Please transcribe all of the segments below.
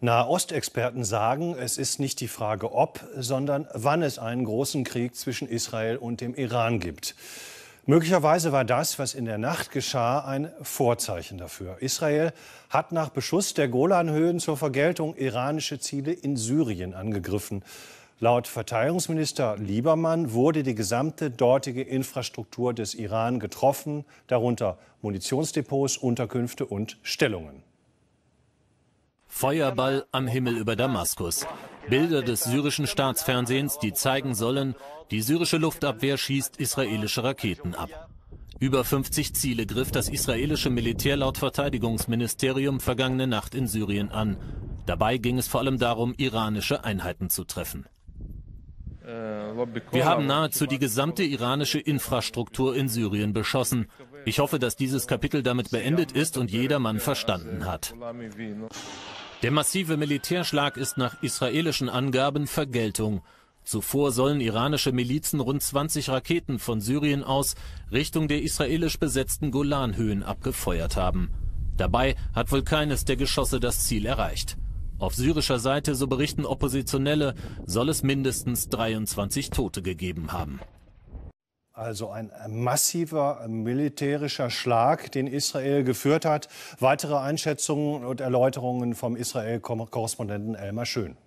Nahostexperten sagen, es ist nicht die Frage ob, sondern wann es einen großen Krieg zwischen Israel und dem Iran gibt. Möglicherweise war das, was in der Nacht geschah, ein Vorzeichen dafür. Israel hat nach Beschuss der Golanhöhen zur Vergeltung iranische Ziele in Syrien angegriffen. Laut Verteidigungsminister Liebermann wurde die gesamte dortige Infrastruktur des Iran getroffen, darunter Munitionsdepots, Unterkünfte und Stellungen. Feuerball am Himmel über Damaskus. Bilder des syrischen Staatsfernsehens, die zeigen sollen, die syrische Luftabwehr schießt israelische Raketen ab. Über 50 Ziele griff das israelische Militär laut Verteidigungsministerium vergangene Nacht in Syrien an. Dabei ging es vor allem darum, iranische Einheiten zu treffen. Wir haben nahezu die gesamte iranische Infrastruktur in Syrien beschossen. Ich hoffe, dass dieses Kapitel damit beendet ist und jedermann verstanden hat. Der massive Militärschlag ist nach israelischen Angaben Vergeltung. Zuvor sollen iranische Milizen rund 20 Raketen von Syrien aus Richtung der israelisch besetzten Golanhöhen abgefeuert haben. Dabei hat wohl keines der Geschosse das Ziel erreicht. Auf syrischer Seite, so berichten Oppositionelle, soll es mindestens 23 Tote gegeben haben. Also ein massiver militärischer Schlag, den Israel geführt hat. Weitere Einschätzungen und Erläuterungen vom Israel-Korrespondenten Elmar Schön.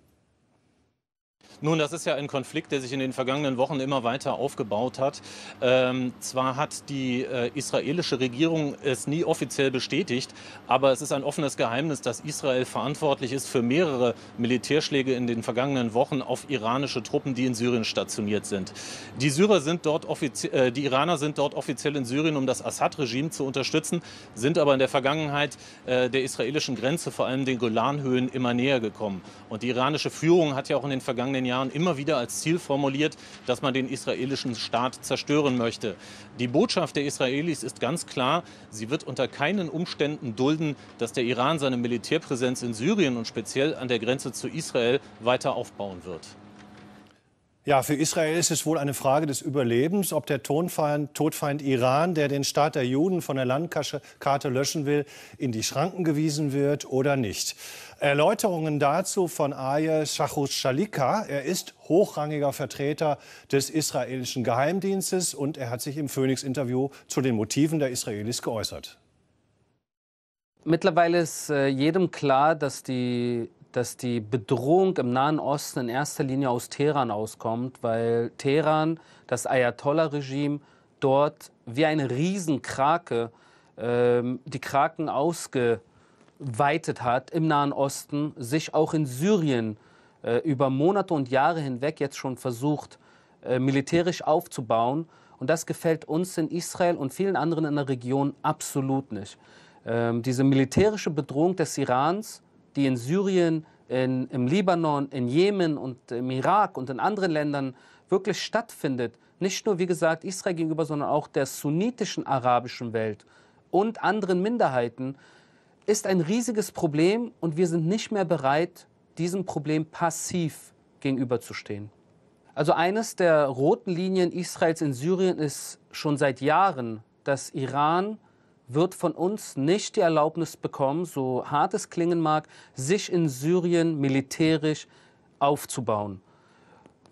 Nun, das ist ja ein Konflikt, der sich in den vergangenen Wochen immer weiter aufgebaut hat. Ähm, zwar hat die äh, israelische Regierung es nie offiziell bestätigt, aber es ist ein offenes Geheimnis, dass Israel verantwortlich ist für mehrere Militärschläge in den vergangenen Wochen auf iranische Truppen, die in Syrien stationiert sind. Die, Syrer sind dort äh, die Iraner sind dort offiziell in Syrien, um das Assad-Regime zu unterstützen, sind aber in der Vergangenheit äh, der israelischen Grenze, vor allem den Golanhöhen, immer näher gekommen. Und die iranische Führung hat ja auch in den vergangenen Jahren Jahren immer wieder als Ziel formuliert, dass man den israelischen Staat zerstören möchte. Die Botschaft der Israelis ist ganz klar, sie wird unter keinen Umständen dulden, dass der Iran seine Militärpräsenz in Syrien und speziell an der Grenze zu Israel weiter aufbauen wird. Ja, für Israel ist es wohl eine Frage des Überlebens, ob der Tonfeind, Todfeind Iran, der den Staat der Juden von der Landkarte löschen will, in die Schranken gewiesen wird oder nicht. Erläuterungen dazu von Aye Shachus Shalika. Er ist hochrangiger Vertreter des israelischen Geheimdienstes und er hat sich im Phoenix-Interview zu den Motiven der Israelis geäußert. Mittlerweile ist äh, jedem klar, dass die dass die Bedrohung im Nahen Osten in erster Linie aus Teheran auskommt, weil Teheran, das Ayatollah-Regime, dort wie eine Riesenkrake ähm, die Kraken ausgeweitet hat im Nahen Osten, sich auch in Syrien äh, über Monate und Jahre hinweg jetzt schon versucht, äh, militärisch aufzubauen. Und das gefällt uns in Israel und vielen anderen in der Region absolut nicht. Ähm, diese militärische Bedrohung des Irans, die in Syrien, in, im Libanon, in Jemen und im Irak und in anderen Ländern wirklich stattfindet, nicht nur, wie gesagt, Israel gegenüber, sondern auch der sunnitischen arabischen Welt und anderen Minderheiten, ist ein riesiges Problem und wir sind nicht mehr bereit, diesem Problem passiv gegenüberzustehen. Also eines der roten Linien Israels in Syrien ist schon seit Jahren, dass Iran wird von uns nicht die Erlaubnis bekommen, so hart es klingen mag, sich in Syrien militärisch aufzubauen.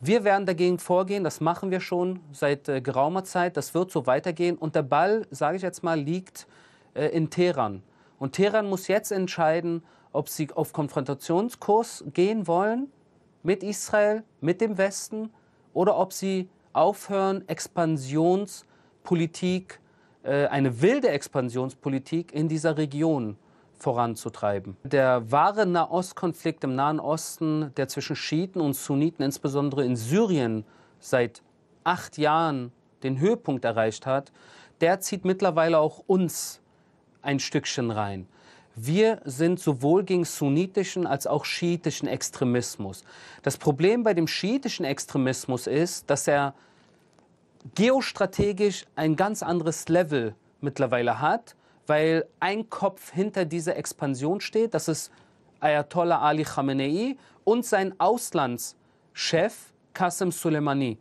Wir werden dagegen vorgehen, das machen wir schon seit äh, geraumer Zeit, das wird so weitergehen und der Ball, sage ich jetzt mal, liegt äh, in Teheran. Und Teheran muss jetzt entscheiden, ob sie auf Konfrontationskurs gehen wollen mit Israel, mit dem Westen oder ob sie aufhören, Expansionspolitik zu äh, eine wilde Expansionspolitik in dieser Region voranzutreiben. Der wahre Nahostkonflikt im Nahen Osten, der zwischen Schiiten und Sunniten, insbesondere in Syrien, seit acht Jahren den Höhepunkt erreicht hat, der zieht mittlerweile auch uns ein Stückchen rein. Wir sind sowohl gegen sunnitischen als auch schiitischen Extremismus. Das Problem bei dem schiitischen Extremismus ist, dass er geostrategisch ein ganz anderes Level mittlerweile hat, weil ein Kopf hinter dieser Expansion steht, das ist Ayatollah Ali Khamenei und sein Auslandschef Qasem Soleimani.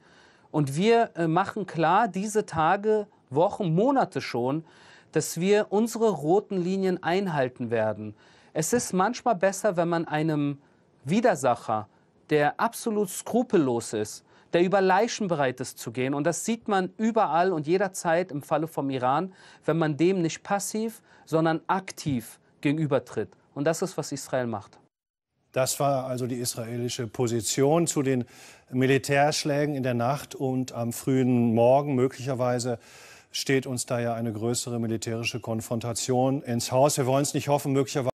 Und wir äh, machen klar, diese Tage, Wochen, Monate schon, dass wir unsere roten Linien einhalten werden. Es ist manchmal besser, wenn man einem Widersacher, der absolut skrupellos ist, der über Leichen bereit ist zu gehen. Und das sieht man überall und jederzeit im Falle vom Iran, wenn man dem nicht passiv, sondern aktiv gegenübertritt. Und das ist, was Israel macht. Das war also die israelische Position zu den Militärschlägen in der Nacht und am frühen Morgen. Möglicherweise steht uns da ja eine größere militärische Konfrontation ins Haus. Wir wollen es nicht hoffen, möglicherweise.